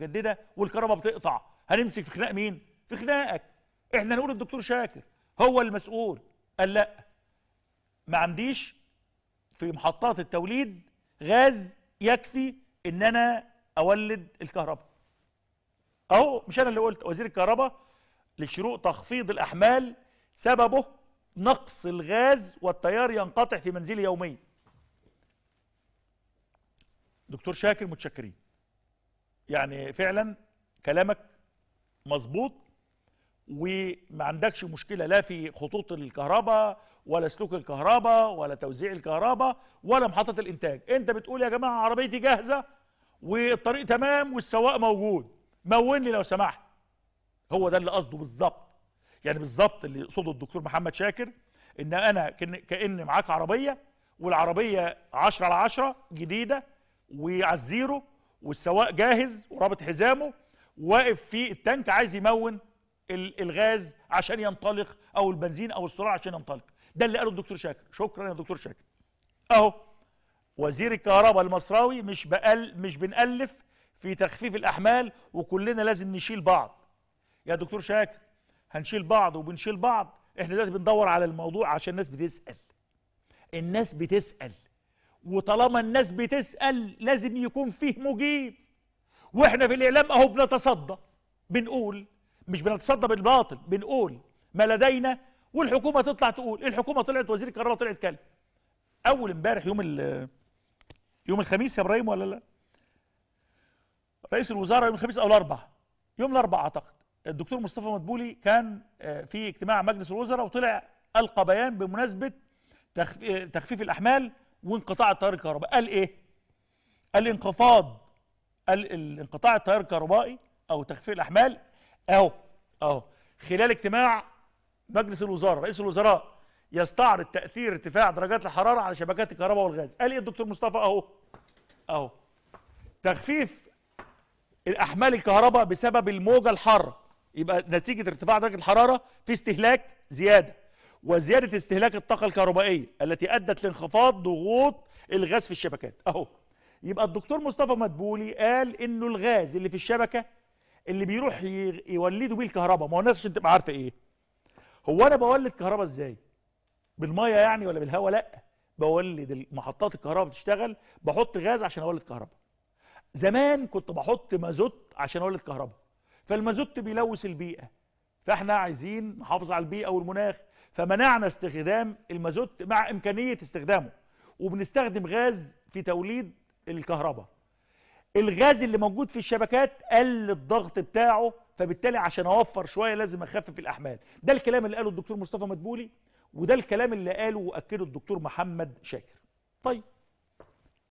متجدده والكهرباء بتقطع هنمسك في خناق مين في خناقك احنا نقول الدكتور شاكر هو المسؤول قال لا ما عنديش في محطات التوليد غاز يكفي ان انا اولد الكهرباء اهو مش انا اللي قلت وزير الكهرباء لشروق تخفيض الاحمال سببه نقص الغاز والتيار ينقطع في منزلي يوميا دكتور شاكر متشكرين يعني فعلا كلامك مظبوط وما عندكش مشكله لا في خطوط الكهرباء ولا سلوك الكهرباء ولا توزيع الكهرباء ولا محطه الانتاج انت بتقول يا جماعه عربيتي جاهزه والطريق تمام والسواق موجود مون لي لو سمحت هو ده اللي قصده بالظبط يعني بالظبط اللي يقصده الدكتور محمد شاكر ان انا كان معاك عربيه والعربيه 10 على 10 جديده وعلى الزيرو والسواق جاهز ورابط حزامه واقف في التانك عايز يمون الغاز عشان ينطلق او البنزين او السرعه عشان ينطلق ده اللي قاله الدكتور شاكر شكرا يا دكتور شاكر اهو وزير الكهرباء المصراوي مش بقل مش بنألف في تخفيف الاحمال وكلنا لازم نشيل بعض يا دكتور شاكر هنشيل بعض وبنشيل بعض احنا دلوقتي بندور على الموضوع عشان الناس بتسأل الناس بتسأل وطالما الناس بتسأل لازم يكون فيه مجيب واحنا في الإعلام أهو بنتصدى بنقول مش بنتصدى بالباطل بنقول ما لدينا والحكومة تطلع تقول الحكومة طلعت وزير الكهرباء طلع اتكلم أول امبارح يوم يوم الخميس يا إبراهيم ولا لا رئيس الوزراء يوم الخميس أو الاربعاء يوم الاربعاء أعتقد الدكتور مصطفى مدبولي كان آه، في اجتماع مجلس الوزراء وطلع ألقى بيان بمناسبة تخفيف الأحمال وانقطاع التيار الكهربائي قال ايه قال انخفاض قال الانقطاع التيار الكهربائي او تخفيف الاحمال اهو اهو خلال اجتماع مجلس الوزراء رئيس الوزراء يستعرض تاثير ارتفاع درجات الحراره على شبكات الكهرباء والغاز قال ايه الدكتور مصطفى اهو اهو تخفيف الاحمال الكهرباء بسبب الموجه الحاره يبقى نتيجه ارتفاع درجه الحراره في استهلاك زياده وزيادة استهلاك الطاقة الكهربائية التي أدت لانخفاض ضغوط الغاز في الشبكات أهو يبقى الدكتور مصطفى مدبولي قال إنه الغاز اللي في الشبكة اللي بيروح يولدوا بيه الكهرباء ما هو الناس عشان تبقى عارفة إيه هو أنا بولد كهرباء إزاي بالمية يعني ولا بالهواء لا بولد محطات الكهرباء بتشتغل بحط غاز عشان أولد كهرباء زمان كنت بحط مازوت عشان أولد كهرباء فالمازوت بيلوث البيئة فاحنا عايزين نحافظ على البيئة والمناخ فمنعنا استخدام المازوت مع امكانيه استخدامه وبنستخدم غاز في توليد الكهرباء الغاز اللي موجود في الشبكات قل الضغط بتاعه فبالتالي عشان اوفر شويه لازم اخفف الاحمال ده الكلام اللي قاله الدكتور مصطفى مدبولي وده الكلام اللي قاله واكده الدكتور محمد شاكر طيب